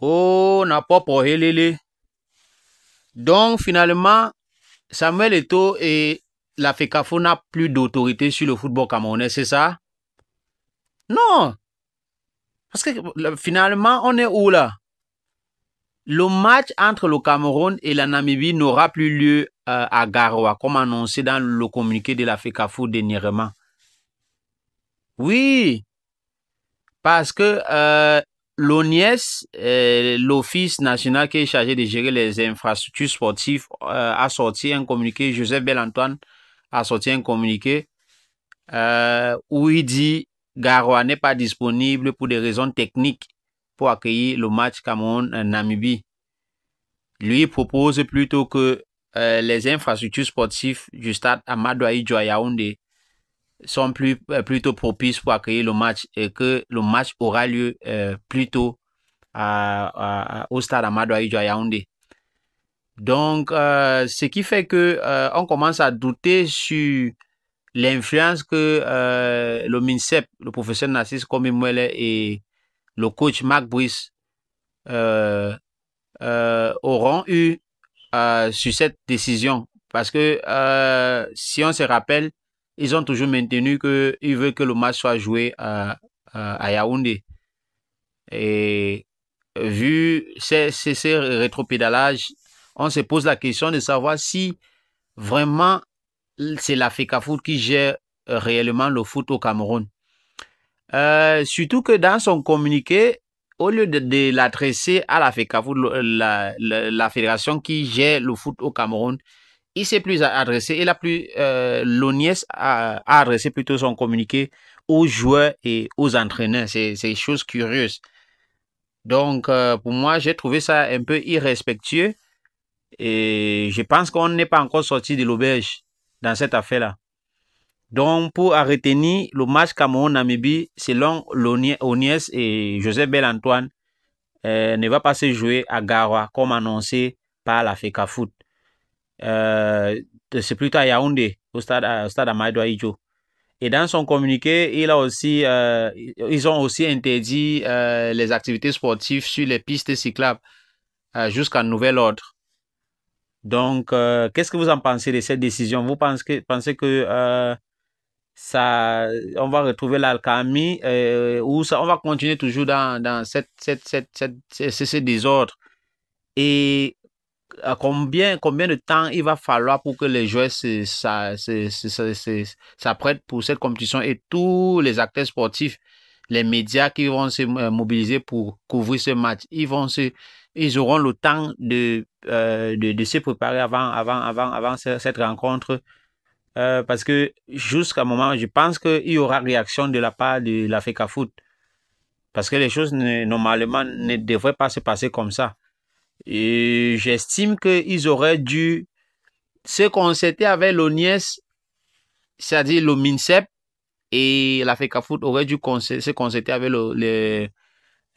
Oh, n'a pas pour Donc, finalement, Samuel Eto et la FECAFO n'a plus d'autorité sur le football camerounais, c'est ça? Non! Parce que finalement, on est où là? Le match entre le Cameroun et la Namibie n'aura plus lieu euh, à Garoua, comme annoncé dans le communiqué de la FECAFO dernièrement. Oui, parce que euh, L'ONIES, l'Office national qui est chargé de gérer les infrastructures sportives, euh, a sorti un communiqué, Joseph Bellantoine antoine a sorti un communiqué euh, où il dit Garoua n'est pas disponible pour des raisons techniques pour accueillir le match Cameroun-Namibie. Lui propose plutôt que euh, les infrastructures sportives du stade amadouaï joyaoundé sont plus, euh, plutôt propices pour accueillir le match et que le match aura lieu euh, plus à, au stade Amadou Aïdjo Yaoundé. Donc, euh, ce qui fait que euh, on commence à douter sur l'influence que le MINCEP, le professeur Nassis Komimwele et le coach Marc Brice auront eu sur cette décision. Parce que si on se rappelle, ils ont toujours maintenu qu'ils veulent que le match soit joué à, Yaoundé. Et vu ces, ces, ces rétropédalages, on se pose la question de savoir si vraiment c'est la Foot qui gère réellement le foot au Cameroun. Euh, surtout que dans son communiqué, au lieu de, l'adresser à la Foot, la, la, la, fédération qui gère le foot au Cameroun, il s'est plus adressé, et a plus, euh, l'ONIES a, adressé plutôt son communiqué aux joueurs et aux entraîneurs. C'est une chose curieuse. Donc, euh, pour moi, j'ai trouvé ça un peu irrespectueux et je pense qu'on n'est pas encore sorti de l'auberge dans cette affaire-là. Donc, pour retenir le match Cameroun-Namibie, selon l'ONIES et José Bel-Antoine, euh, ne va pas se jouer à Garoua comme annoncé par la FECAFOOT. Euh, c'est plutôt à Yaoundé, au stade, au stade Amadou Et dans son communiqué, il a aussi, euh, ils ont aussi interdit euh, les activités sportives sur les pistes cyclables euh, jusqu'à nouvel ordre. Donc, qu'est-ce que vous en pensez de cette décision Vous pensez que, pensez que ça, on va retrouver l'alchimie ou ça, on va continuer toujours dans, dans cette, cette, cette, ce, ce désordre Et combien, combien de temps il va falloir pour que les joueurs s'apprêtent pour cette compétition et tous les acteurs sportifs, les médias qui vont se euh, mobiliser pour couvrir ce match, ils vont se, ils auront le temps de, euh, de, se préparer avant, avant, avant, avant cette rencontre. Euh, parce que jusqu'à un moment, je pense qu'il y aura réaction de la part de à Foot. Parce que les choses, normalement, ne devraient pas se passer comme ça. Et j'estime qu'ils auraient dû se concerter avec l'ONIES, c'est-à-dire le MINCEP, et la Foot aurait dû se concerter avec le, le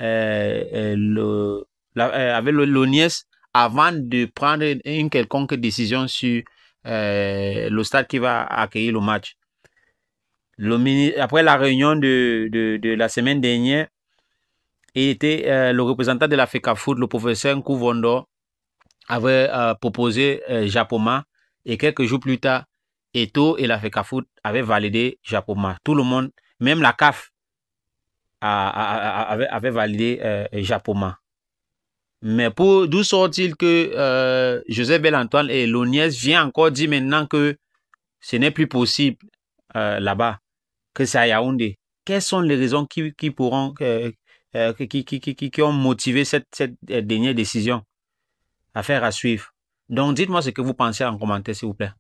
euh, euh, l'ONIES euh, avant de prendre une quelconque décision sur le stade qui va accueillir le match. après la réunion de, de la semaine dernière, il était euh, le représentant de la FECAFOOD, le professeur Vondor, avait euh, proposé euh, Japoma et quelques jours plus tard, Eto et la FECAFOOD avaient validé Japoma. Tout le monde, même la CAF, avait, validé Japoma. Mais pour d'où sort-il que Joseph Antoine et l'ONIES viennent encore dire maintenant que ce n'est plus possible là-bas, que c'est à Yaoundé. Quelles sont les raisons qui pourront euh, qui, qui, qui, ont motivé cette, euh, dernière décision. à faire à suivre. Donc, dites-moi ce que vous pensez en commentaire, s'il vous plaît.